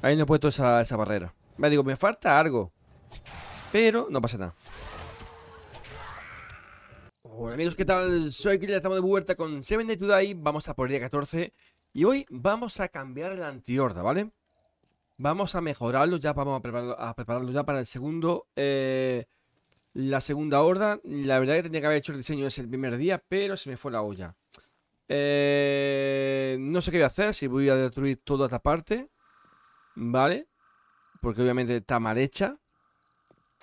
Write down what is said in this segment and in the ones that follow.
Ahí no he puesto esa, barrera. Me digo, me falta algo. Pero no pasa nada. Hola amigos, ¿qué tal? Soy Kirill, estamos de vuelta con Seven Day vamos a por el día 14 y hoy vamos a cambiar la antihorda, ¿vale? Vamos a mejorarlo, ya vamos a prepararlo, ya para el segundo, eh, la segunda horda. La verdad que tenía que haber hecho el diseño ese el primer día, pero se me fue la olla. Eh, no sé qué voy a hacer, si voy a destruir toda esta parte ¿Vale? Porque obviamente está mal hecha.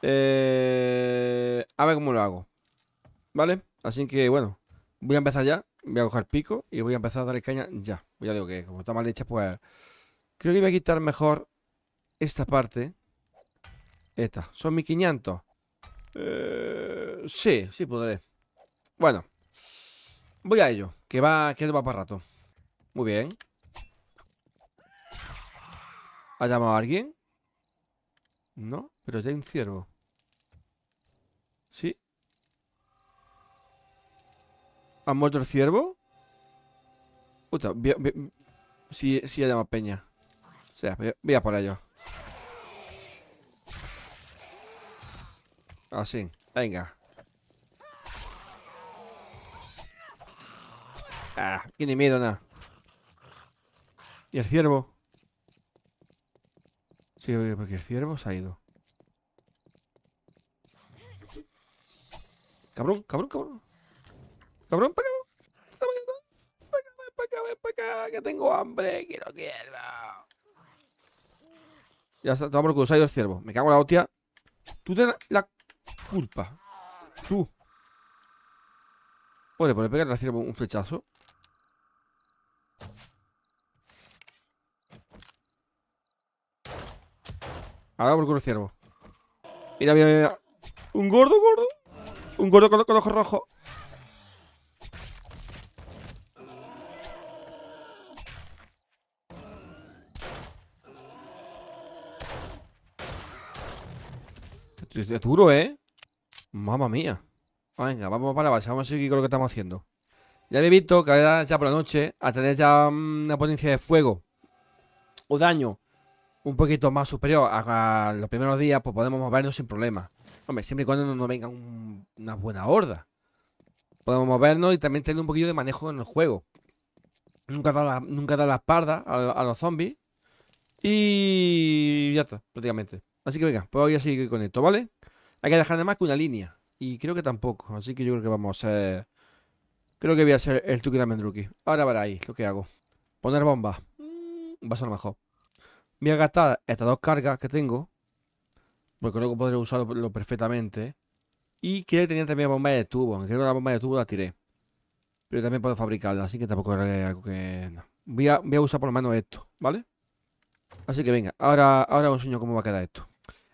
Eh, a ver cómo lo hago. ¿Vale? Así que bueno, voy a empezar ya. Voy a coger pico y voy a empezar a darle caña ya. Pues ya digo que como está mal hecha, pues... Creo que voy a quitar mejor esta parte. Esta. Son mis Eh, sí, sí podré. Bueno. Voy a ello. Que va, que va para rato. Muy bien. ¿Ha llamado a alguien? No, pero ya hay un ciervo. ¿Sí? ¿Ha muerto el ciervo? Puta, si sí, sí ha llamado Peña. O sea, voy a por ello. Así, venga. Ah, tiene miedo nada. ¿Y el ciervo? porque el ciervo se ha ido. Cabrón, cabrón, cabrón. Cabrón, para acá. Para acá, para acá, para acá, que tengo hambre, quiero hierba. Ya está, toma por que se ha ido el ciervo. Me cago en la hostia. Tú ten la culpa. Tú. Bueno, pues pegarle pegar al ciervo un flechazo. Ahora por culo ciervo. Mira, mira, mira. Un gordo, gordo. Un gordo con, con ojo rojo. Es duro, ¿eh? Mamma mía. Venga, vamos para la base. Vamos a seguir con lo que estamos haciendo. Ya he visto que ahora ya por la noche, a tener ya mm, una potencia de fuego o daño un poquito más superior a, los primeros días, pues podemos movernos sin problema. Hombre, siempre y cuando no, venga una buena horda. Podemos movernos y también tener un poquito de manejo en el juego. Nunca da la, nunca espalda a, los zombies. Y ya está, prácticamente. Así que venga, pues voy a seguir con esto, ¿vale? Hay que dejar nada más que una línea. Y creo que tampoco. Así que yo creo que vamos a ser Creo que voy a ser el Tuki Mendruki. Ahora para ahí, lo que hago. Poner bombas mm, va a ser mejor. Voy a gastar estas dos cargas que tengo. Porque luego podré usarlo perfectamente. Y que tenía también bomba de tubo. Aunque creo que la bomba de tubo la tiré. Pero también puedo fabricarla. Así que tampoco es algo que... Voy, a, voy a usar por mano esto. ¿Vale? Así que venga. Ahora, ahora os enseño cómo va a quedar esto.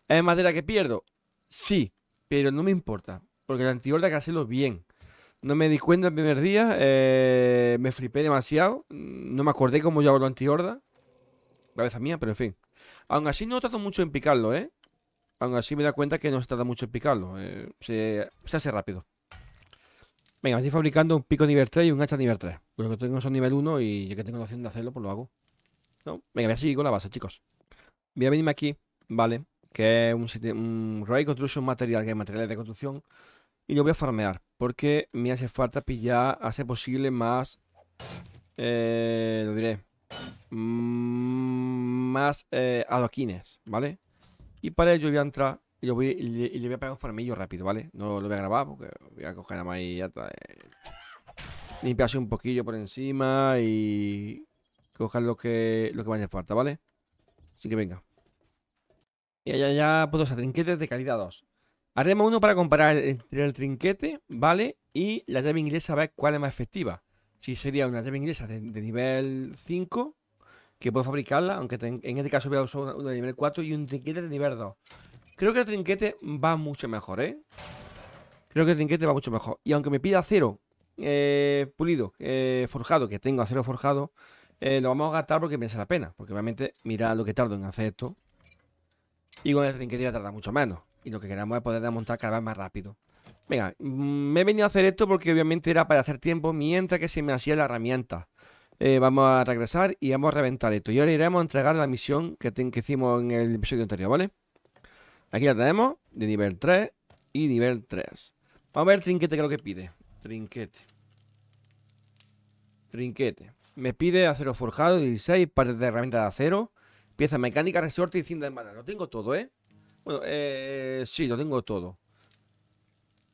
¿Es madera que pierdo? Sí. Pero no me importa. Porque la antihorda hay que hacerlo bien. No me di cuenta el primer día, eh, me flipé demasiado, no me acordé cómo yo hago la antihorda cabeza mía, pero en fin. Aún así no tardo mucho en picarlo, ¿eh? Aún así me da cuenta que no se tarda mucho en picarlo. Eh, se, hace rápido. Venga, estoy fabricando un pico nivel 3 y un hacha nivel 3. Pues lo que tengo son nivel 1 y ya que tengo la opción de hacerlo, pues lo hago. ¿No? Venga, voy a seguir con la base, chicos. Voy a venirme aquí, ¿vale? Que es un, un Ray Construction Material, que es materiales de construcción. Y lo voy a farmear, porque me hace falta pillar, hace posible más... Eh, lo diré, Mm, más eh, adoquines, ¿vale? Y para ello voy a entrar y le voy, a pegar un formillo rápido, ¿vale? No lo voy a grabar porque voy a coger a más y ya eh. Limpiarse un poquillo por encima y coger lo que, lo que vaya falta, ¿vale? Así que venga. Y allá ya puedo hacer trinquetes de calidad 2. Haremos uno para comparar entre el trinquete, ¿vale? Y la llave inglesa a ver cuál es más efectiva si sería una llave inglesa de, nivel 5, que puedo fabricarla, aunque en este caso voy a usar una, de nivel 4 y un trinquete de nivel 2. Creo que el trinquete va mucho mejor, ¿eh? Creo que el trinquete va mucho mejor. Y aunque me pida acero eh, pulido, eh, forjado, que tengo acero forjado, eh, lo vamos a gastar porque merece la pena. Porque obviamente, mira lo que tardo en hacer esto. Y con el trinquete ya tarda mucho menos. Y lo que queremos es poder desmontar cada vez más rápido. Venga, mm, me he venido a hacer esto porque obviamente era para hacer tiempo mientras que se me hacía la herramienta. Eh, vamos a regresar y vamos a reventar esto. Y ahora iremos a entregar la misión que, que hicimos en el episodio anterior, ¿vale? Aquí la tenemos, de nivel 3 y nivel 3. Vamos a ver el trinquete que lo que pide. Trinquete. Trinquete. Me pide acero forjado, 16, partes de herramienta de acero, pieza mecánica, resorte y cinta de madera. Lo tengo todo, ¿eh? Bueno, eh, sí, lo tengo todo.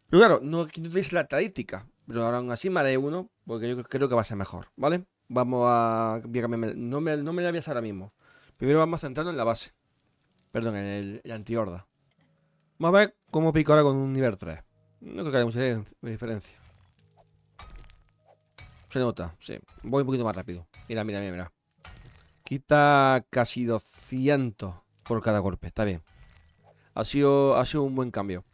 Pero claro, no, no la estadística, pero aún así me haré uno, porque yo creo que va a ser mejor, ¿vale? Vamos a... No me, no me la ahora mismo. Primero vamos a centrarnos en la base. Perdón, en el, antiorda antihorda. Vamos a ver cómo pico ahora con un nivel 3. No creo que haya mucha diferencia. Se nota, sí. Voy un poquito más rápido. Mira, mira, mira, mira. Quita casi 200 por cada golpe. Está bien. Ha sido, ha sido un buen cambio.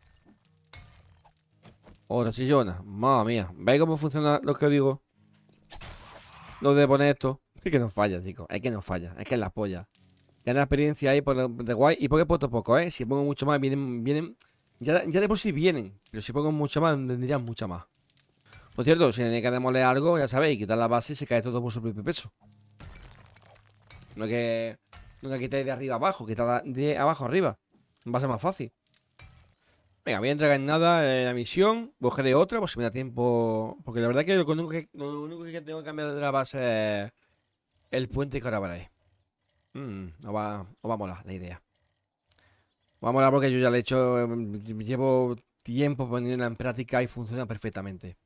Ahora sillona Madre mía. ¿Veis cómo funciona lo que os digo? Lo de poner esto. Es que no falla, chicos. Es que no falla. Es que es la polla. Ganar experiencia ahí por de guay. Y porque puesto poco, ¿eh? Si pongo mucho más, vienen. vienen ya, de por sí vienen. Pero si pongo mucho más, tendrían mucha más. Por cierto, si tenéis que demoler algo, ya sabéis, quitar la base y se cae todo por su propio peso. No que. Nunca quitéis de arriba abajo, quitar de abajo arriba. Va a ser más fácil. Venga, voy a entregar en nada en la misión. cogeré otra, pues si me da tiempo. Porque la verdad que lo único que, tengo que cambiar de la base es el puente que ahora vale. Mm, no, va, a molar la idea. Vamos va a molar porque yo ya le he hecho. Em, llevo tiempo poniéndola en práctica y funciona perfectamente.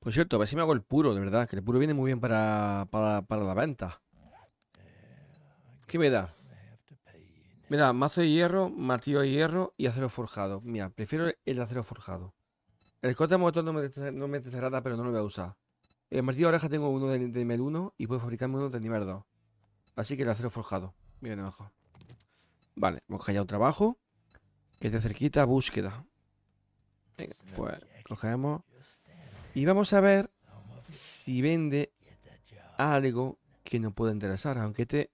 Por cierto, a ver si me hago el puro, de verdad. Que el puro viene muy bien para, para, para la venta. ¿Qué me da? Mira, mazo de hierro, martillo de hierro y acero forjado. Mira, prefiero el acero forjado. El corte de motor no me, no desagrada, pero no lo voy a usar. El martillo de oreja tengo uno de, nivel 1 y puedo fabricarme uno de nivel 2. Así que el acero forjado. Mira abajo. Vale, hemos callado trabajo. Que te cerquita, búsqueda. Venga, pues cogemos. Y vamos a ver si vende algo que nos pueda interesar. Aunque este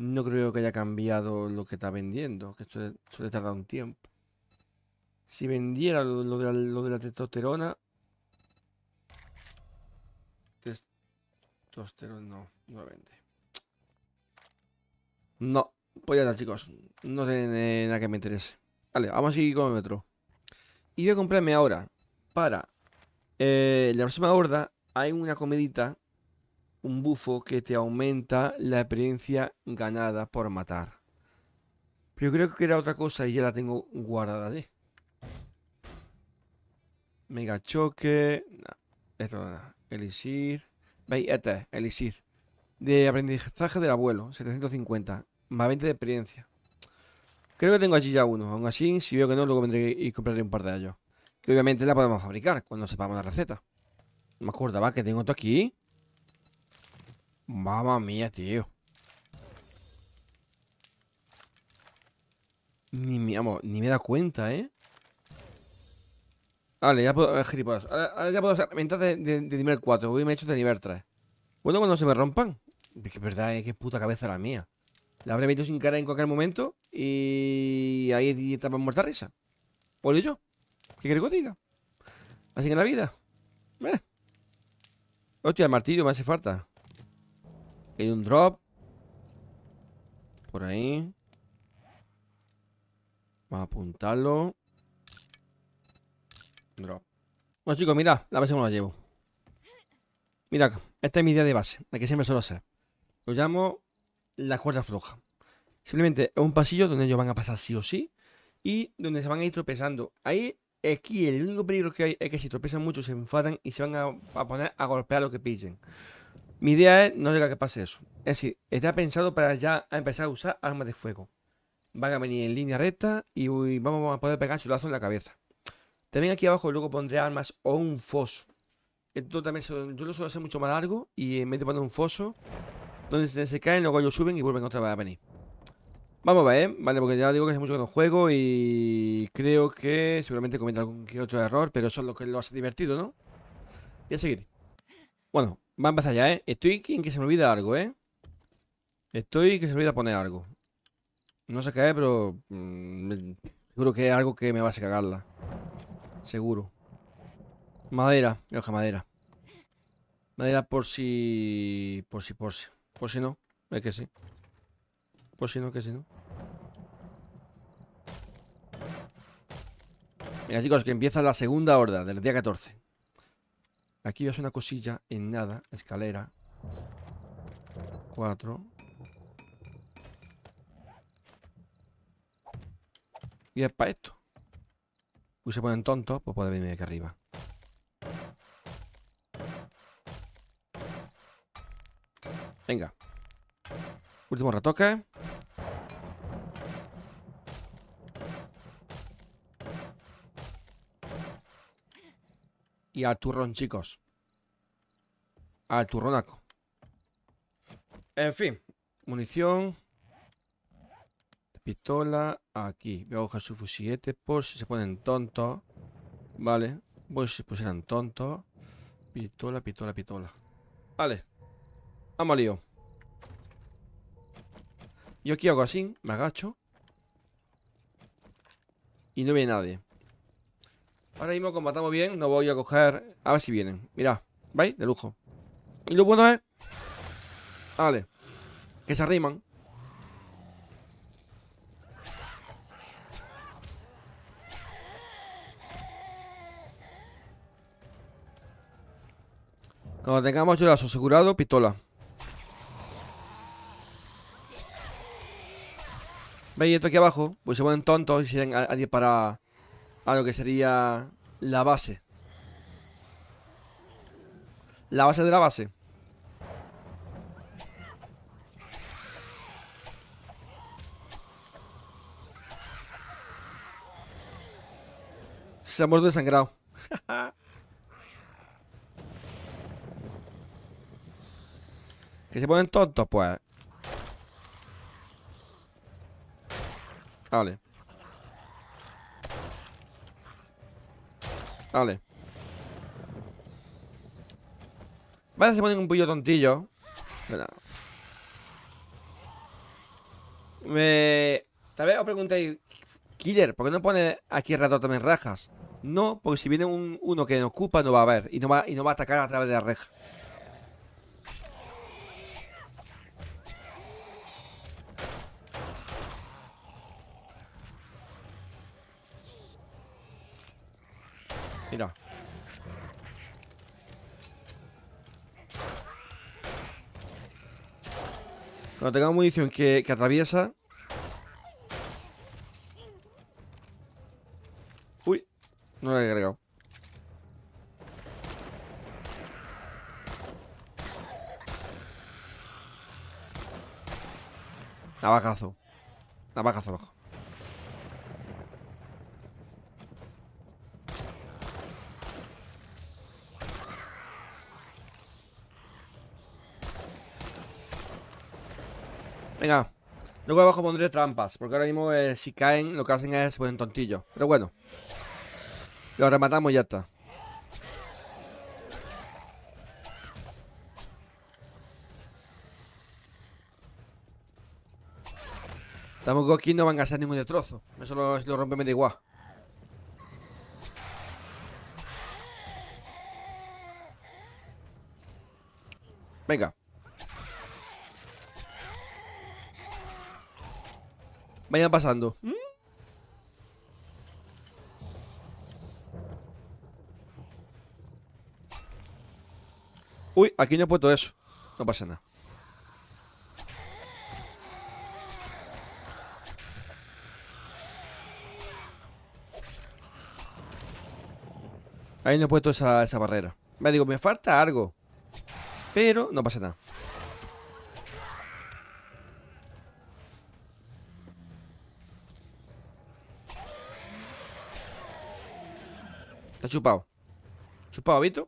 no creo que haya cambiado lo que está vendiendo, que esto le tarda un tiempo. Si vendiera lo, de, la, de, testosterona... Testosterona no, no vende. No, pues ya está chicos, no tiene nada que me interese. Vale, vamos a seguir con el otro. Y voy a comprarme ahora, para eh, la próxima horda, hay una comedita un bufo que te aumenta la experiencia ganada por matar. Pero creo que era otra cosa y ya la tengo guardada. allí Mega choque. esto no, Elixir. ¿Veis? Este Elixir. De aprendizaje del abuelo, 750. Más 20 de experiencia. Creo que tengo allí ya uno. Aún así, si veo que no, luego vendré y compraré un par de ellos. Que obviamente la podemos fabricar cuando sepamos la receta. No me acordaba que tengo otro aquí. Mamma mía, tío. Ni, me, ni me da cuenta, ¿eh? Vale, ya puedo... Gilipollas. Ahora, ya puedo Me herramientas de, de, nivel 4. Hoy me he hecho de nivel 3. Bueno, cuando se me rompan. Es que verdad, ¿eh? Qué puta cabeza la mía. La habré metido sin cara en cualquier momento. Y ahí estaba muerta risa. Pues o yo. ¿Qué queréis que diga? Así que en la vida. Eh. Hostia, el martillo me hace falta hay un drop. Por ahí. Vamos a apuntarlo. Drop. Bueno, chicos, mirad. La base me la llevo. Mirad, esta es mi idea de base. La que siempre suelo hacer. Lo llamo la cuerda floja. Simplemente es un pasillo donde ellos van a pasar sí o sí. Y donde se van a ir tropezando. Ahí, aquí, el único peligro que hay es que si tropezan mucho se enfadan y se van a, a poner a golpear lo que pillen. Mi idea es no a que pase eso. Es decir, está pensado para ya empezar a usar armas de fuego. Van a venir en línea recta y vamos a poder pegar su lazo en la cabeza. También aquí abajo luego pondré armas o un foso. Esto también yo lo suelo hacer mucho más largo y en vez de poner un foso, donde se, caen, luego ellos suben y vuelven otra vez a venir. Vamos a ver, ¿eh? Vale, porque ya digo que es mucho que no juego y creo que seguramente cometa algún que otro error, pero eso es lo que lo hace divertido, ¿no? Y a seguir. Bueno, más allá, ¿eh? ¿eh? Estoy en que se me olvida algo, ¿eh? Estoy que se me olvida poner algo. No sé qué es, pero... Mm, seguro que es algo que me va a hacer Seguro. Madera. Hoja madera. Madera por si... Por si, por si. Por si no. Es que sí. Por si no, que si no. Mira, chicos, que empieza la segunda horda del día 14. Aquí ser una cosilla en nada, escalera. Cuatro. Y es para esto. Si se ponen tontos, pues puede venir aquí arriba. Venga. Último retoque. al turrón, chicos. Al turronaco. En fin. Munición. Pistola. Aquí. Voy a coger su fusillete. Por si se ponen tontos. Vale. pues si se pusieran tontos. Pistola, pistola, pistola. Vale. Vamos lío. Yo aquí hago así. Me agacho. Y no ve nadie. Ahora mismo combatamos bien, no voy a coger... A ver si vienen. Mira, ¿veis? De lujo. Y lo bueno es... Vale. Que se arriman. Cuando tengamos yo asegurado, pistola. ¿Veis esto aquí abajo? Pues se ponen tontos y se dan a, a disparar a lo que sería la base. La base de la base. Se ha muerto desangrado. que se ponen tontos, pues. Vale. Vale. Vale, se ponen un pillo tontillo. Me... Tal vez os preguntéis, Killer, ¿por qué no pone aquí el rato también rajas? No, porque si viene un, uno que nos ocupa no va a ver y no y no va a atacar a través de la reja. Mira. Cuando tengamos munición que, atraviesa. Uy, no la he cargado. Navajazo. Navajazo abajo. Venga, luego abajo pondré trampas, porque ahora mismo eh, si caen lo que hacen es poner pues, tontillo. Pero bueno, lo rematamos y ya está. Estamos aquí no van a hacer ningún destrozo. Eso lo, lo rompe me da igual. Venga. vayan pasando. Mm. Uy, aquí no he puesto eso. No pasa nada. Ahí no he puesto esa, esa barrera. Me digo, me falta algo. Pero no pasa nada. Está chupado. Chupado, ¿visto?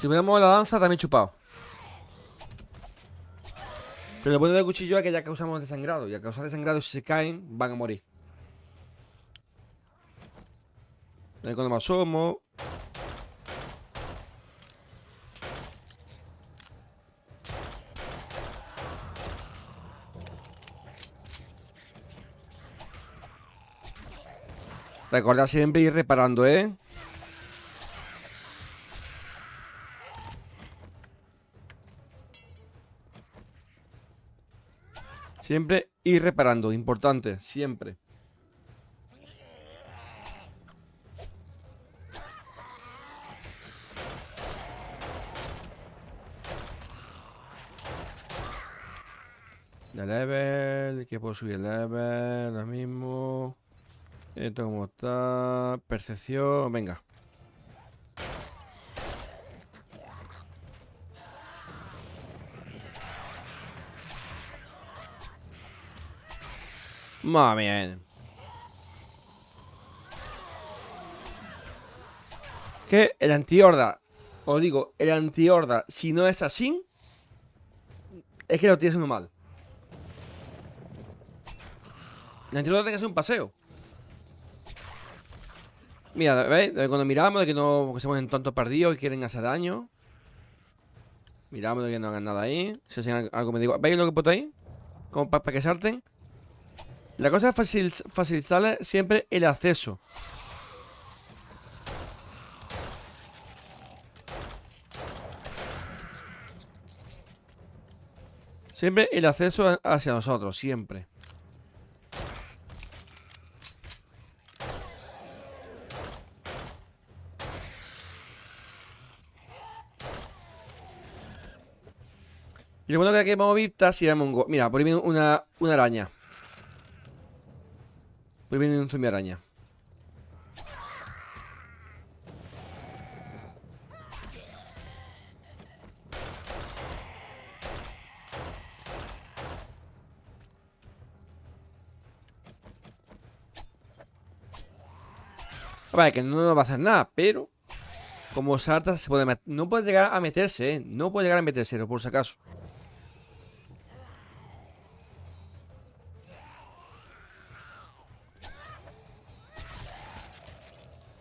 Si miramos la danza, también chupado. Pero lo bueno del cuchillo es que ya causamos desangrado. Y al causar desangrado, si se caen, van a morir. Cuando me asomo. Recordad siempre ir reparando, ¿eh? Siempre ir reparando, importante, siempre. La level, que puedo subir el level, lo mismo. Esto como está. Percepción. Venga. mami qué Que el antihorda, os digo, el antihorda, si no es así, es que lo tienes haciendo mal. El antihorda tiene que ser un paseo. Mira, ¿ves? Cuando miramos de que no porque en tanto perdidos y quieren hacer daño. Miramos de que no hagan nada ahí. Si hacen algo me digo. ¿Veis lo que puedo ahí? Como para, que salten. La cosa es facilitarle siempre el acceso. Siempre el acceso hacia nosotros, siempre. Y lo bueno que aquí hemos visto si un Mira, por ahí viene una, una araña. Por ahí viene un zombie araña. Vale, que no nos va a hacer nada, pero Como salta se puede No puede llegar a meterse, ¿eh? No puede llegar a meterse, por si acaso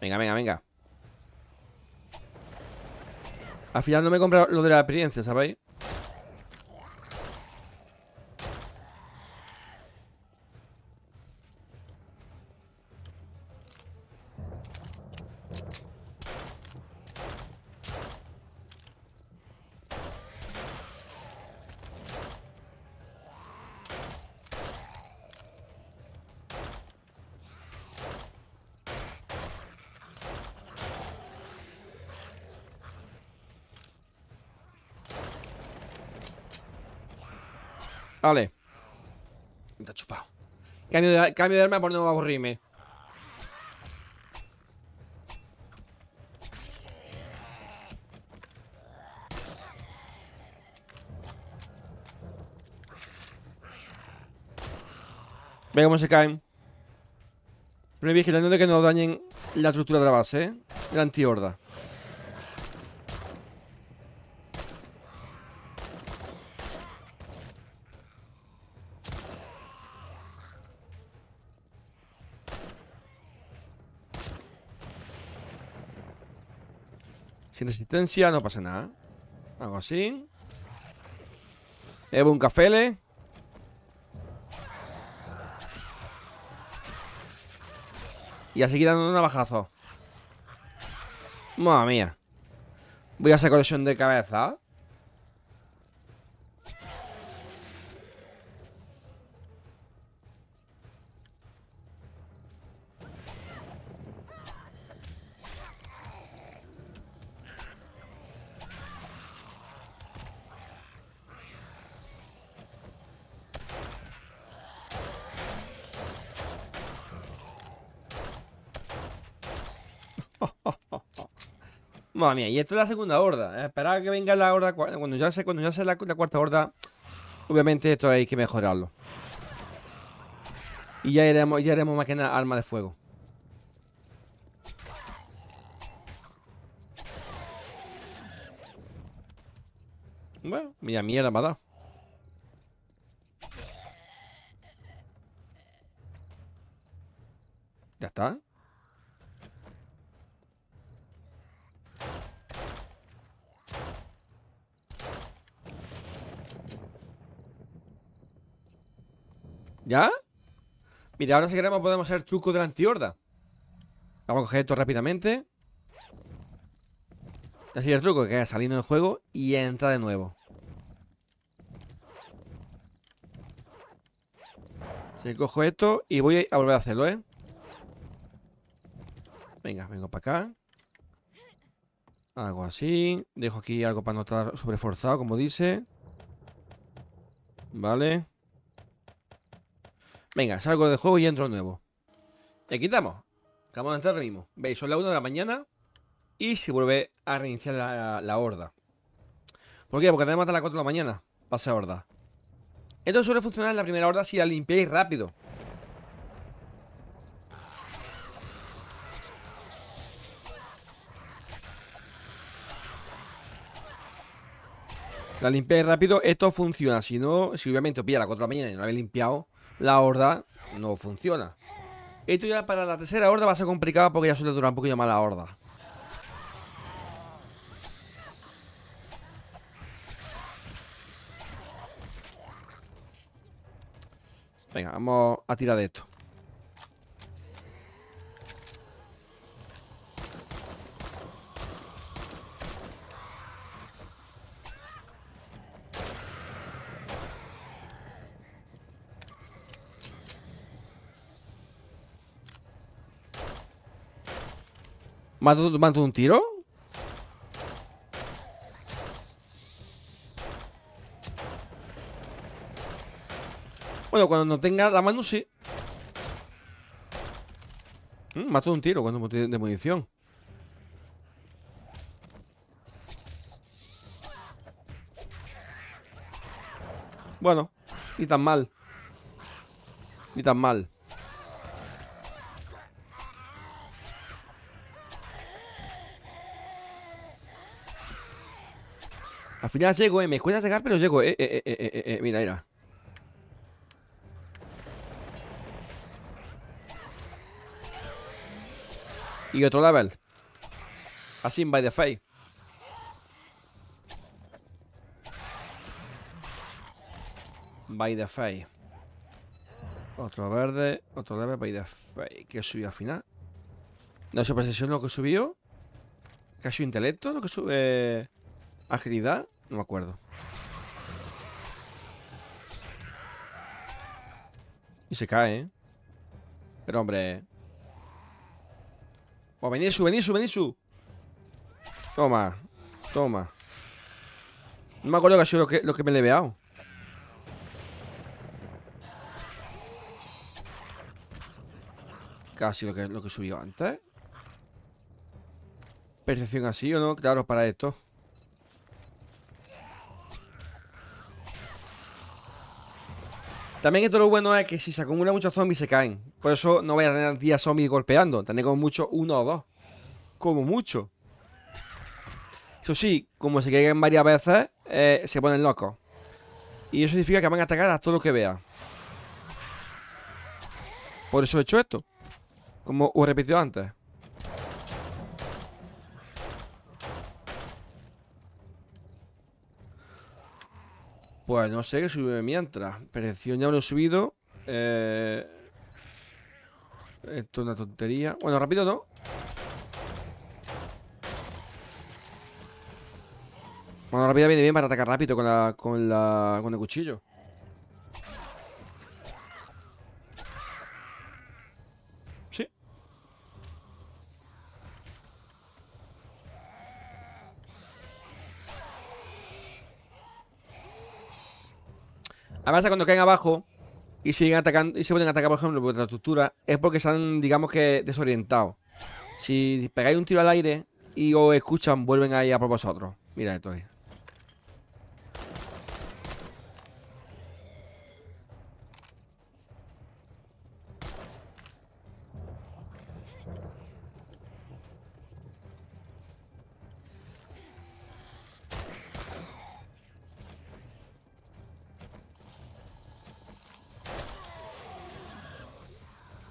Venga, venga, venga. Al final no me he comprado lo de la experiencia, ¿sabéis? Cambio de, arma por no aburrirme. Ve cómo pues se caen. Primero vigilando de que no dañen la estructura de la base, ¿eh? La antihorda. Sin resistencia no pasa nada. Algo así. Evo un cafele. Y así dando un navajazo. Mamma mía. Voy a hacer colección de cabeza. Madre mía, y esta es la segunda horda. Esperar que venga la horda. Cuando ya sé, cuando sea la, cuarta horda, obviamente esto hay que mejorarlo. Y ya iremos, ya más que nada arma de fuego. Bueno, mira, mierda me ha Ya está. ¿Ya? Mira, ahora si queremos podemos hacer truco de la antihorda. Vamos a coger esto rápidamente. Así el truco, que queda saliendo del juego y entra de nuevo. Se cojo esto y voy a volver a hacerlo, ¿eh? Venga, vengo para acá. Algo así. Dejo aquí algo para no estar sobreforzado, como dice. Vale. Venga, salgo del juego y entro nuevo. Y quitamos, estamos. Acabamos de entrar ahora mismo. Veis, son las 1 de la mañana y se vuelve a reiniciar la, horda. ¿Por qué? Porque tenemos hasta las 4 de la mañana. Pasa horda. Esto suele funcionar en la primera horda si la limpiáis rápido. La limpiáis rápido, esto funciona. Si no, si obviamente os pilla a las 4 de la mañana y no la habéis limpiado, la horda no funciona. Esto ya para la tercera horda va a ser complicado porque ya suele durar un poquito más la horda. Venga, vamos a tirar de esto. ¿Mato, un tiro? Bueno, cuando no tenga la mano, sí. Mm, mato un tiro cuando de munición. Bueno, ni tan mal. Ni tan mal. Al final llego, eh. Me cuesta llegar, pero llego, eh, eh, eh, eh, eh. eh mira, mira. Y otro level. Así by the face. By the face. Otro verde, otro level by the face. ¿Qué subió al final? No, su precisión lo que subió. Casi intelecto lo que sube. Eh, Agilidad, no me acuerdo. Y se cae, ¿eh? Pero, hombre... ¡Oh, su, vení su. Toma, toma. No me acuerdo que ha sido lo que, lo que me le he Casi lo que, lo que subió antes. Percepción así o no, claro, para esto. También esto lo bueno es que si se acumulan muchos zombies se caen. Por eso no voy a tener 10 zombies golpeando. Tendré como mucho uno o dos. Como mucho. Eso sí, como se caigan varias veces, eh, se ponen locos. Y eso significa que van a atacar a todo lo que vea. Por eso he hecho esto. Como os repetido antes. Pues no sé qué sube mientras. Percepción ya lo he subido. Eh... Esto es una tontería. Bueno, rápido no. Bueno, rápido viene bien para atacar rápido con la. con la. con el cuchillo. Además, cuando caen abajo y siguen atacando y se pueden atacar, por ejemplo, por la estructura, es porque están, digamos que, desorientados. Si pegáis un tiro al aire y os escuchan, vuelven ahí a por vosotros. Mira esto ahí.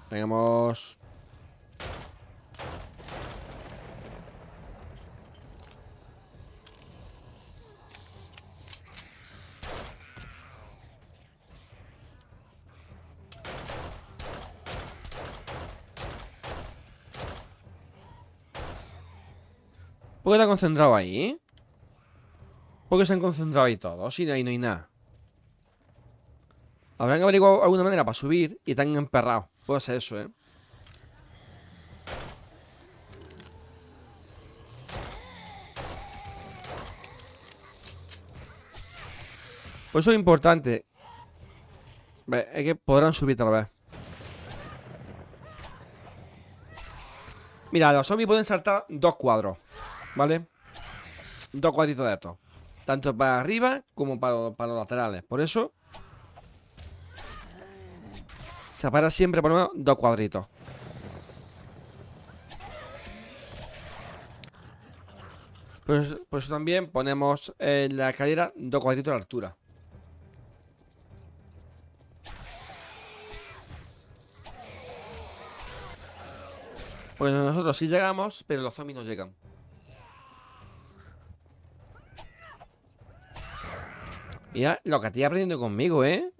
Tenemos... ¿Por qué te han concentrado ahí? ¿Por qué se han concentrado ahí todos? Si de ahí no hay nada. Habrán averiguado alguna manera para subir y están emperrados. Puede ser eso, ¿eh? Por pues eso es importante. Es que podrán subir tal vez. Mira, los zombies pueden saltar dos cuadros. ¿Vale? Dos cuadritos de estos. Tanto para arriba como para, para los laterales. Por eso Separa siempre por lo menos dos cuadritos. Por eso, pues también ponemos en la escalera dos cuadritos de altura. Pues nosotros sí llegamos, pero los zombies no llegan. Mira lo que estoy aprendiendo conmigo, ¿eh?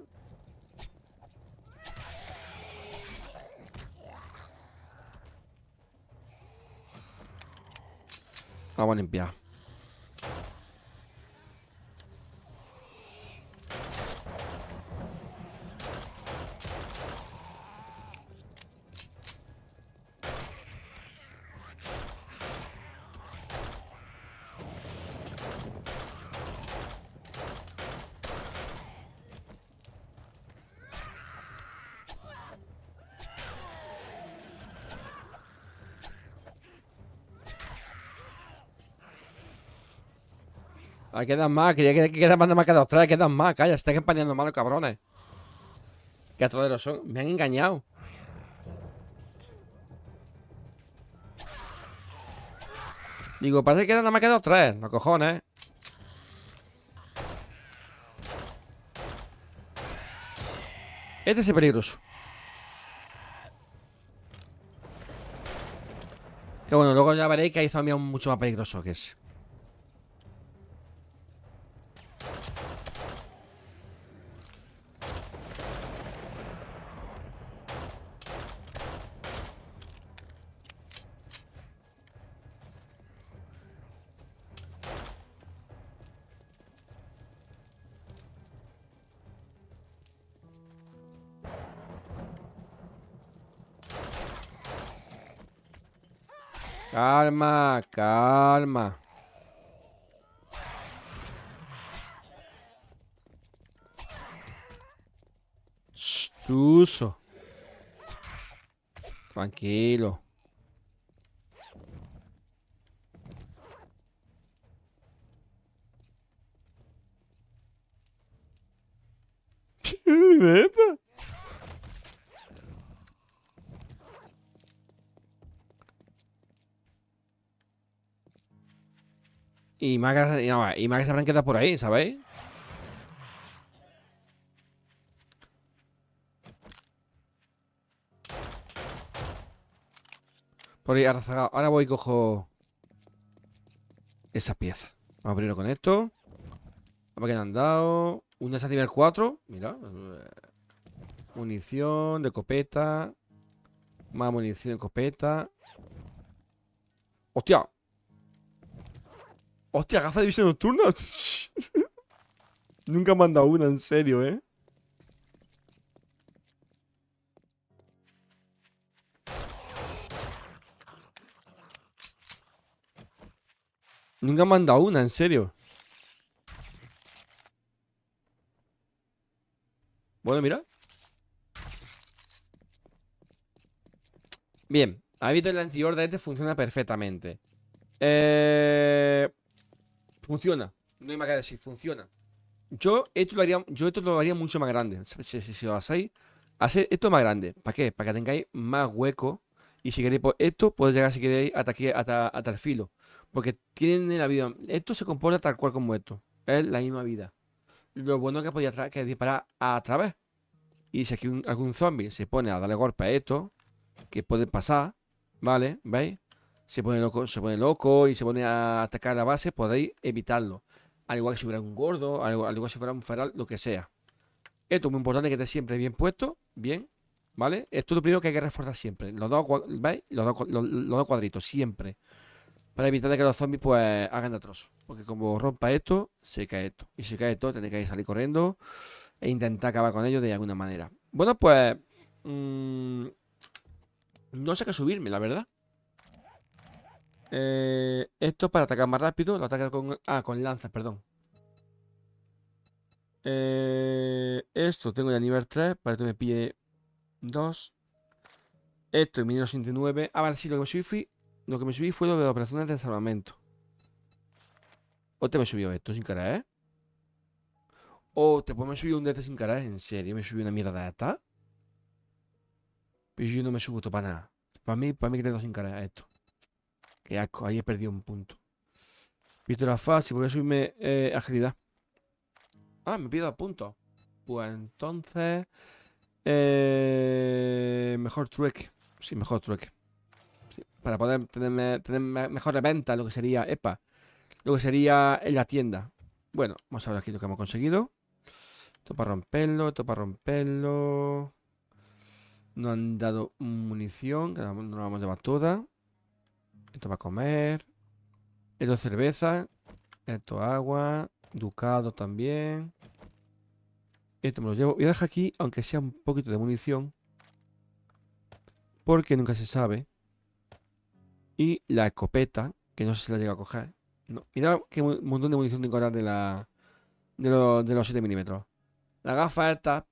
Rawa Olimpia. que dar más, que quedan más más, más que de Australia, quedan más, calla, están empañando malos cabrones. Qué atroderos son, me han engañado. Digo, parece que quedan nada más que dos, tres, no cojones. Este es peligroso. Que bueno, luego ya veréis que hay zombies mucho más peligroso que ese. Calma, calma. Tranquilo. y más que y se habrán quedado por ahí, ¿sabéis? Por ahí, ahora voy y cojo esa pieza. Vamos abrirlo con esto. Vamos que han dado. Una nivel 4. Mira. Munición de copeta. Más munición de copeta. ¡Hostia! Hostia, gafas de visión nocturna. Nunca manda una, en serio, ¿eh? Nunca manda una, en serio. Bueno, mira. Bien. ha el anterior De este funciona perfectamente. Eh... Funciona. No hay más que decir, funciona. Yo esto lo haría, yo esto lo haría mucho más grande. Si, si, lo hacéis, hacer esto más grande. ¿Para qué? Para que tengáis más hueco. Y si queréis por esto, podéis llegar si queréis hasta aquí, hasta, el filo. Porque tienen la vida. Esto se comporta tal cual como esto. Es la misma vida. Lo bueno es que podía que disparar a través. Y si aquí algún zombie se pone a darle golpe a esto, que puede pasar, ¿vale? ¿Veis? se pone loco, se pone loco y se pone a atacar la base, podéis evitarlo. Al igual que si hubiera un gordo, al igual, que si fuera un feral, lo que sea. Esto es muy importante que esté siempre bien puesto, bien, ¿vale? Esto es lo primero que hay que reforzar siempre. Los dos, Los dos, cuadritos, siempre. Para evitar que los zombies pues hagan de atroz. Porque como rompa esto, se cae esto. Y se cae esto, tenéis que salir corriendo e intentar acabar con ellos de alguna manera. Bueno, pues... Mm, no sé qué subirme, la verdad. Eh, esto para atacar más rápido. Lo ataca con. Ah, con lanzas, perdón. Eh, esto tengo ya nivel 3. Para que me pide 2. Esto y minero 69. Ah, vale, si lo que me subí lo que me subí fue lo de operaciones de salvamento. O te me subió esto sin cara, ¿eh? O te puedo me subir un DT sin cara, ¿en serio? ¿Me subió una mierda esta? Y yo no me subo esto para nada. Para mí, para mí que tengo sin cara esto ahí he perdido un punto. Visto la fase, voy a subirme agilidad. Ah, me pido a punto. Pues entonces... Eh, mejor trueque. Sí, mejor trueque. para poder tener, mejor de venta lo que sería... Epa. Lo que sería en la tienda. Bueno, vamos a ver aquí lo que hemos conseguido. Esto para romperlo, esto para romperlo. No han dado munición, que no la vamos a llevar toda. Esto va a comer. Esto cerveza. Esto agua. Ducado también. Esto me lo llevo. Y a aquí, aunque sea un poquito de munición. Porque nunca se sabe. Y la escopeta, que no sé si la llega a coger. No. Mirad qué montón de munición tengo ahora de la. De, de los 7 milímetros. La gafa esta.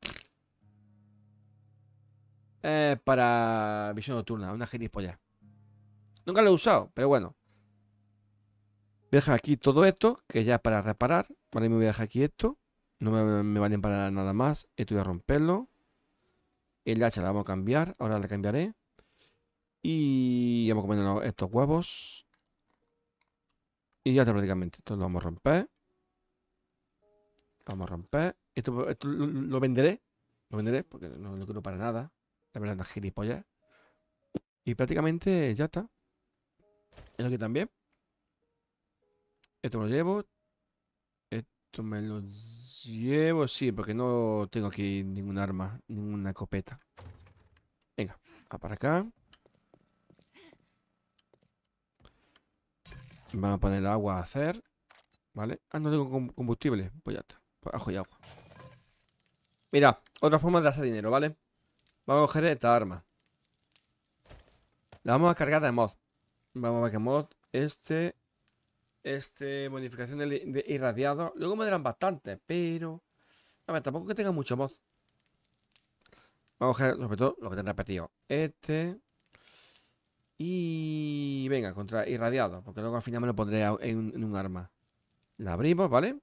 Eh, para visión nocturna, una polla Nunca lo he usado, pero bueno. Voy a dejar aquí todo esto, que ya para reparar. Vale, me voy a dejar aquí esto. No me, valen para nada más. Esto voy a romperlo. El hacha la vamos a cambiar. Ahora la cambiaré. Y vamos comiendo estos huevos. Y ya está prácticamente. Esto lo vamos a romper. Vamos a romper. Esto, lo, venderé. Lo venderé porque no lo quiero para nada. La verdad, una gilipollas. Y prácticamente ya está. Esto aquí también. Esto me lo llevo. Esto me lo llevo, sí, porque no tengo aquí ningún arma, ninguna copeta Venga, a para acá. Vamos a poner agua a hacer. ¿Vale? Ah, no tengo combustible. Pues ya está. Pues ajo y agua. Mira, otra forma de hacer dinero, ¿vale? Vamos a coger esta arma. La vamos a cargar de mod. Vamos a ver mod Este. Este. Modificación de, irradiado. Luego me darán bastante, pero. A ver, tampoco que tenga mucho mod. Vamos a coger, sobre todo, lo que te han repetido. Este. Y. Venga, contra irradiado. Porque luego al final me lo pondré en un, arma. La abrimos, ¿vale?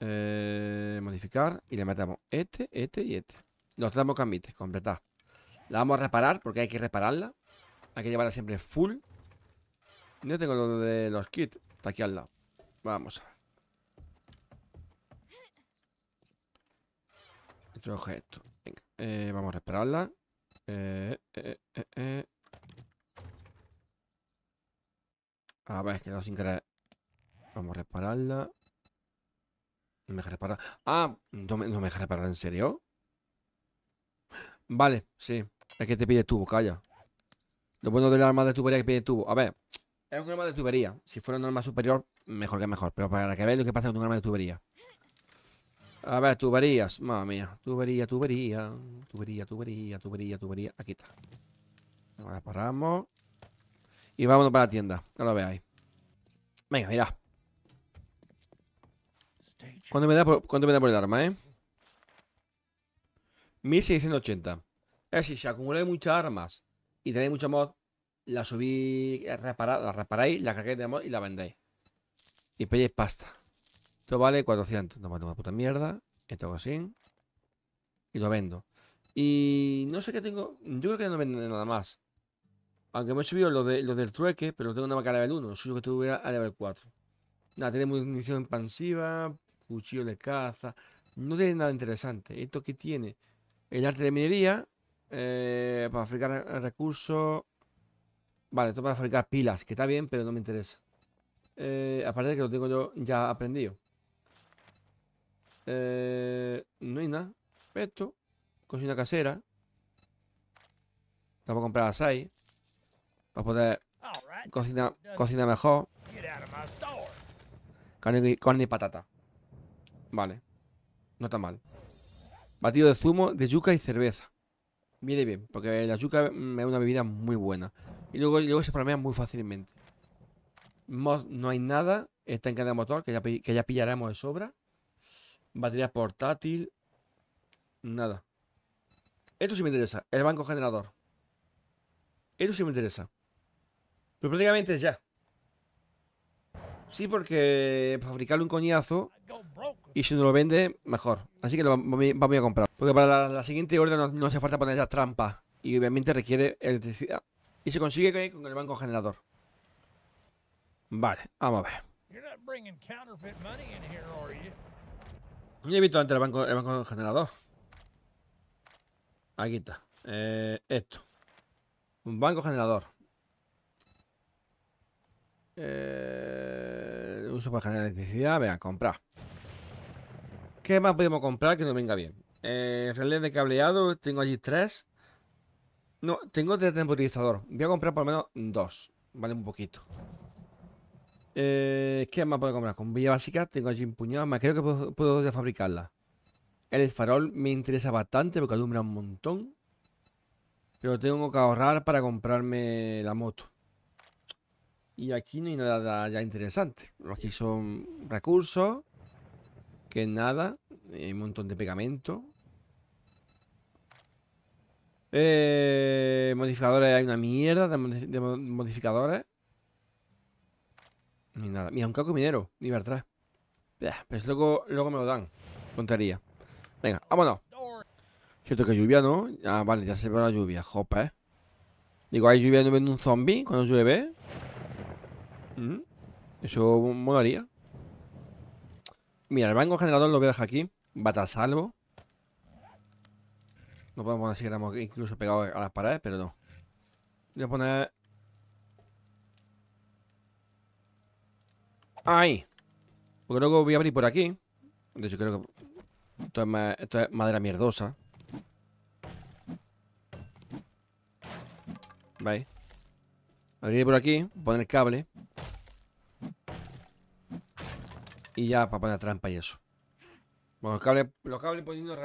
Eh, modificar. Y le metemos este, este y este. Los tramos mocamites, completar. La vamos a reparar porque hay que repararla. Hay que llevarla siempre full. No tengo lo de los kits. Está aquí al lado. Vamos a ver. objeto. Eh, vamos a repararla. Eh, eh, eh, eh a ver, quedado sin querer. Vamos a repararla. No me deja reparar. Ah, no me, deja reparar, ¿en serio? Vale, sí. Es que te pide tu calla. Lo bueno del arma de tubería que pide tubo. A ver, es un arma de tubería. Si fuera un arma superior, mejor que mejor. Pero para que veáis lo que pasa con un arma de tubería. A ver, tuberías. Madre mía. Tubería, tubería. Tubería, tubería, tubería, tubería. Aquí está. Ahora paramos. Y vámonos para la tienda. No lo veáis. Venga, mirad. ¿Cuánto me, da por, me da por el arma, eh? 1680. Es decir, se acumulan muchas armas y tenéis mucho mod, la subí, eh, la reparáis, la cargáis de mod y la vendéis. Y pedís pasta. Esto vale 400. No una puta mierda. Esto hago así. Y lo vendo. Y no sé qué tengo. Yo creo que no venden nada más. Aunque me he subido lo, de, del trueque, pero tengo una a level 1. Suyo que estuviera a level 4. Nada, tiene munición expansiva, cuchillo de caza. No tiene nada interesante. Esto que tiene el arte de minería, eh, para fabricar eh, recursos. Vale, esto para fabricar pilas, que está bien, pero no me interesa. Eh, aparte que lo tengo yo ya aprendido. no hay nada. Esto. Cocina casera. Vamos a comprar 6 Para poder cocinar cocina mejor. Carne, carne y patata. Vale. No está mal. Batido de zumo de yuca y cerveza. Mire bien, porque el yuca es una bebida muy buena. Y luego, luego se farmea muy fácilmente. no hay nada, está en cadena motor, que ya, que ya pillaremos de sobra. Batería portátil, nada. Esto sí me interesa, el banco generador. Esto sí me interesa. Pero prácticamente es ya. Sí, porque fabricarle un coñazo y si no lo vende, mejor. Así que lo vamos a comprar. Porque para la, siguiente orden no, hace falta poner esa trampa. Y obviamente requiere electricidad. Ah, y se consigue con el banco generador. Vale, vamos a ver. No he visto antes el banco, generador. Aquí está. Eh, esto. Un banco generador. Eh, uso para generar electricidad. Vean, comprar. ¿Qué más podemos comprar que nos venga bien? Eh, de cableado, tengo allí tres. No, tengo de temporizador. Voy a comprar por lo menos dos. Vale un poquito. Eh, ¿Qué más puedo comprar? Con villa básica tengo allí un puñado. Más creo que puedo, puedo fabricarla. El farol me interesa bastante porque alumbra un montón. Pero tengo que ahorrar para comprarme la moto. Y aquí no hay nada ya interesante. Aquí son recursos. Que nada. Hay un montón de pegamento. Eh, modificadores, hay una mierda de, modificadores. Ni nada. Mira, un caco minero. Ni para Pues luego, luego me lo dan. Tontería. Venga, vámonos. Siento que lluvia, ¿no? Ah, vale, ya se ve la lluvia. Jopa, eh. Digo, hay lluvia no un zombie cuando llueve. Mm. Eso molaría. Mira, el banco generador lo voy a dejar aquí salvo No podemos poner que queremos incluso pegado a las paredes, pero no. Voy a poner... Ahí. Porque luego voy a abrir por aquí. De hecho, creo que... Esto es, madera mierdosa. ¿Veis? abrir por aquí, poner el cable. Y ya para poner trampa y eso. Bueno, los cables, poniendo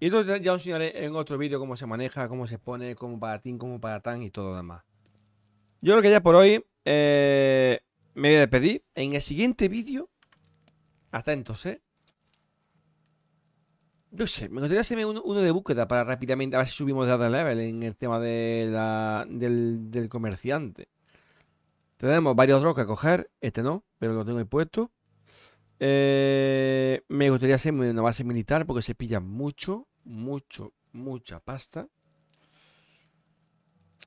Y esto ya os enseñaré en otro vídeo cómo se maneja, cómo se pone, cómo para ti, cómo para tan y todo demás. Yo creo que ya por hoy eh, me voy a despedir. En el siguiente vídeo, atentos, ¿eh? No sé, me gustaría hacerme uno, de búsqueda para rápidamente, a ver si subimos de level en el tema de del, del comerciante. Tenemos varios rocks a coger, este no, pero lo tengo ahí puesto. Eh, me gustaría hacer una base militar porque se pilla mucho, mucho, mucha pasta.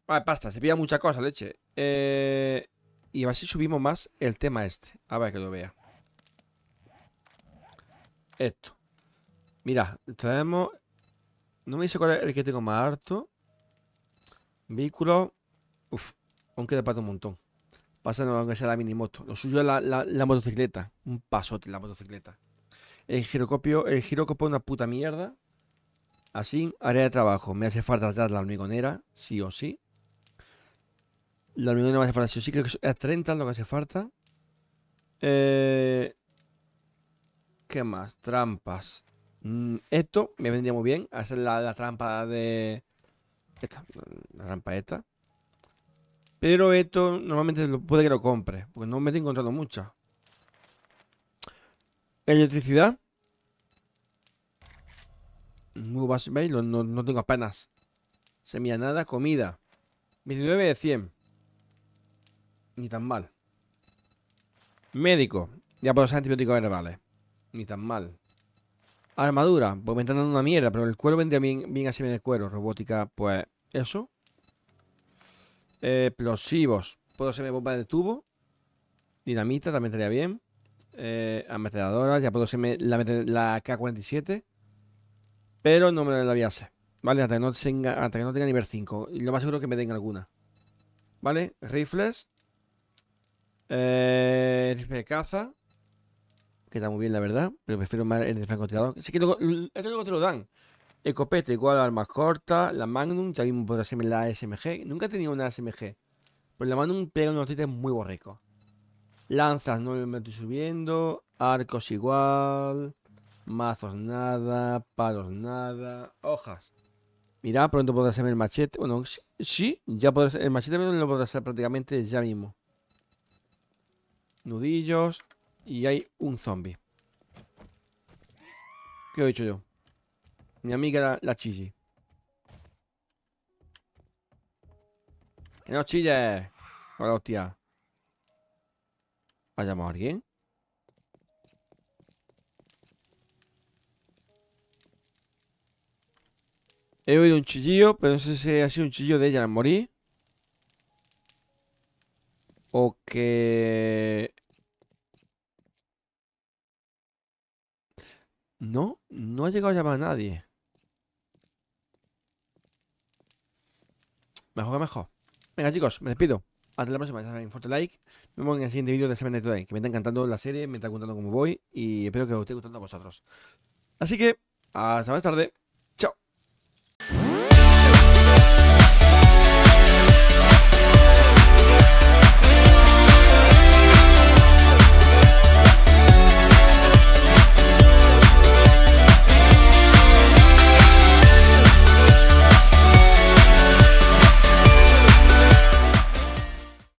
Ah, pasta, se pilla mucha cosa, leche. Eh, y así subimos más el tema este. A ver que lo vea. Esto. Mira, traemos... No me dice cuál es el que tengo más harto. Vehículo. Uf, aunque te para un montón pasando aunque sea la mini moto, Lo suyo es la, motocicleta. Un pasote la motocicleta. El girocopio, el girocopio es una puta mierda. Así, área de trabajo. Me hace falta atrás la hormigonera, sí o sí. La hormigonera me hace falta sí o sí. Creo que es 30 lo que hace falta. Eh, ¿Qué más? Trampas. Mm, esto me vendría muy bien. Hacer la, la trampa de... Esta. La trampa esta. Pero esto normalmente lo, puede que lo compre, porque no me he encontrado mucha. Electricidad. Muy básico, ¿veis? No, no, tengo apenas. Semilla nada, comida. 29 de 100. Ni tan mal. Médico. Ya puedo usar antibióticos herbales. Ni tan mal. Armadura. Pues me están dando una mierda, pero el cuero vendría bien, bien así en el cuero. Robótica, pues eso explosivos. Puedo hacerme bomba de tubo. Dinamita también estaría bien. Eh, Ya puedo hacerme la, K-47. Pero no me la voy a hacer. ¿Vale? Hasta que no tenga, hasta que no tenga nivel 5. lo más seguro es que me den alguna. ¿Vale? Rifles. Eh, rifle de caza. Que está muy bien, la verdad. Pero prefiero más el de francotirador. es que luego, es que luego te lo dan. Ecopete igual arma corta. La Magnum, ya mismo podrás ser la SMG Nunca he tenido una SMG Pero la Magnum pega unos títulos muy borricos. Lanzas, no me estoy subiendo. Arcos igual. Mazos nada. Palos nada. Hojas. Mira, pronto podrás ser el machete. Bueno, sí, ya ser el machete lo podrás ser prácticamente ya mismo. Nudillos. Y hay un zombie. ¿Qué he dicho yo? Mi amiga la, la no chilles! Hola, hostia. llamado a alguien? He oído un chillillo pero no sé si ha sido un chillillo de ella al morir. O que... No, no ha llegado a llamar a nadie. Mejor que mejor. Venga, chicos, me despido. Hasta la próxima, Un un fuerte like. Nos vemos en el siguiente vídeo de Seven Day Today, que me está encantando la serie, me está contando cómo voy y espero que os esté gustando a vosotros. Así que, hasta más tarde.